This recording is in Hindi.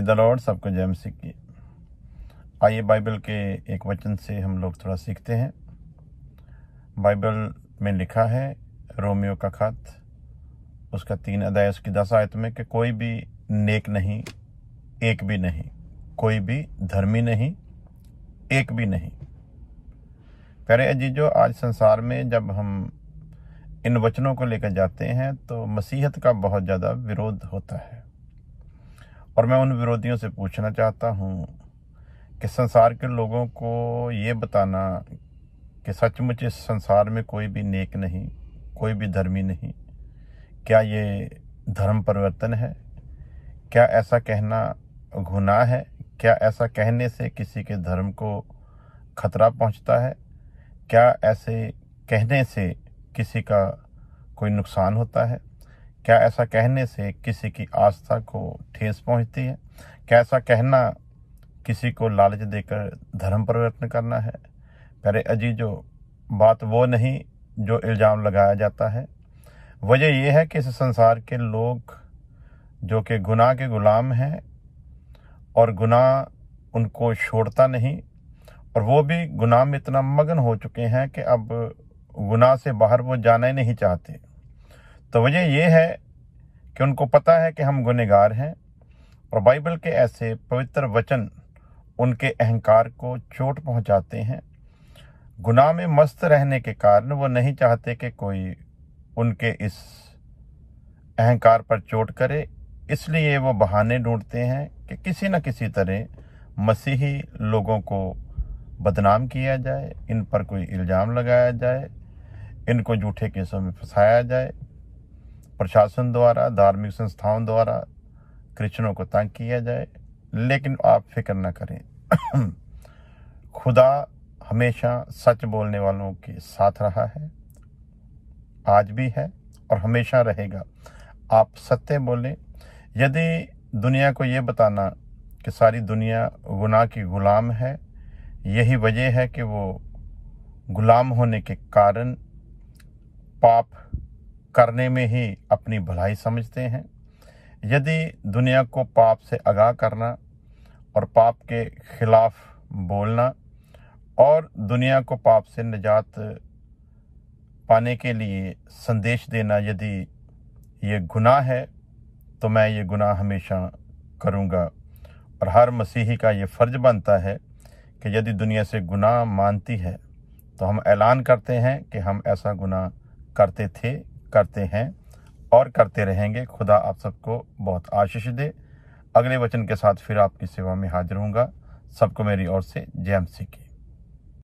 द लॉर्ड सबको जैम मसीह की आइए बाइबल के एक वचन से हम लोग थोड़ा सीखते हैं बाइबल में लिखा है रोमियो का खत उसका तीन अध्याय उसकी दस आयत में कि कोई भी नेक नहीं एक भी नहीं कोई भी धर्मी नहीं एक भी नहीं प्यारे जो आज संसार में जब हम इन वचनों को लेकर जाते हैं तो मसीहत का बहुत ज़्यादा विरोध होता है और मैं उन विरोधियों से पूछना चाहता हूँ कि संसार के लोगों को ये बताना कि सचमुच इस संसार में कोई भी नेक नहीं कोई भी धर्मी नहीं क्या ये धर्म परिवर्तन है क्या ऐसा कहना गुनाह है क्या ऐसा कहने से किसी के धर्म को खतरा पहुंचता है क्या ऐसे कहने से किसी का कोई नुकसान होता है क्या ऐसा कहने से किसी की आस्था को ठेस पहुंचती है क्या ऐसा कहना किसी को लालच देकर धर्म परिवर्तन करना है अजी जो बात वो नहीं जो इल्ज़ाम लगाया जाता है वजह यह है कि इस संसार के लोग जो कि गुनाह के गुलाम हैं और गुनाह उनको छोड़ता नहीं और वो भी गुनाह में इतना मगन हो चुके हैं कि अब गुनाह से बाहर वो जाना ही नहीं चाहते तो वजह ये है कि उनको पता है कि हम गुनहगार हैं और बाइबल के ऐसे पवित्र वचन उनके अहंकार को चोट पहुंचाते हैं गुनाह में मस्त रहने के कारण वो नहीं चाहते कि कोई उनके इस अहंकार पर चोट करे इसलिए वो बहाने ढूंढते हैं कि किसी न किसी तरह मसीही लोगों को बदनाम किया जाए इन पर कोई इल्ज़ाम लगाया जाए इनको जूठे केसों में फंसाया जाए प्रशासन द्वारा धार्मिक संस्थाओं द्वारा क्रिश्चनों को तंग किया जाए लेकिन आप फिक्र न करें खुदा हमेशा सच बोलने वालों के साथ रहा है आज भी है और हमेशा रहेगा आप सत्य बोलें यदि दुनिया को ये बताना कि सारी दुनिया गुनाह की गुलाम है यही वजह है कि वो गुलाम होने के कारण पाप करने में ही अपनी भलाई समझते हैं यदि दुनिया को पाप से आगाह करना और पाप के खिलाफ बोलना और दुनिया को पाप से निजात पाने के लिए संदेश देना यदि ये गुनाह है तो मैं ये गुनाह हमेशा करूँगा और हर मसीही का ये फ़र्ज बनता है कि यदि दुनिया से गुनाह मानती है तो हम ऐलान करते हैं कि हम ऐसा गुनाह करते थे करते हैं और करते रहेंगे खुदा आप सबको बहुत आशीष दे अगले वचन के साथ फिर आपकी सेवा में हाजिर हूँगा सबको मेरी ओर से जय मसीह